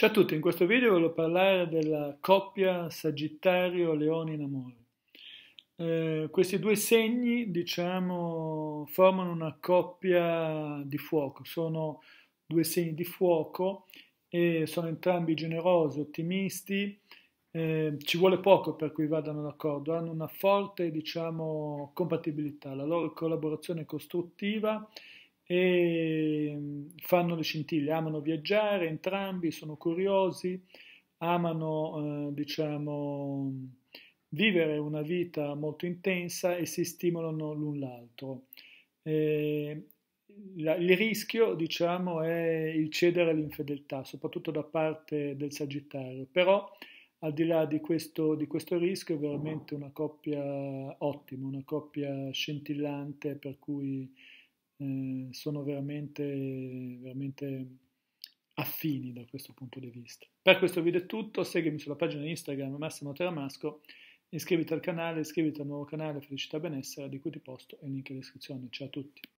Ciao a tutti, in questo video voglio parlare della coppia Sagittario-Leone in amore. Eh, questi due segni, diciamo, formano una coppia di fuoco, sono due segni di fuoco e sono entrambi generosi, ottimisti, eh, ci vuole poco per cui vadano d'accordo, hanno una forte, diciamo, compatibilità, la loro collaborazione è costruttiva e fanno le scintille, amano viaggiare, entrambi sono curiosi, amano, eh, diciamo, vivere una vita molto intensa e si stimolano l'un l'altro. la, il rischio, diciamo, è il cedere all'infedeltà, soprattutto da parte del Sagittario, però al di là di questo, di questo rischio è veramente una coppia ottima, una coppia scintillante per cui Mm, sono veramente, veramente affini da questo punto di vista. Per questo video è tutto, seguimi sulla pagina Instagram Massimo Teramasco, iscriviti al canale, iscriviti al nuovo canale Felicità Benessere di cui ti posto il link in descrizione. Ciao a tutti!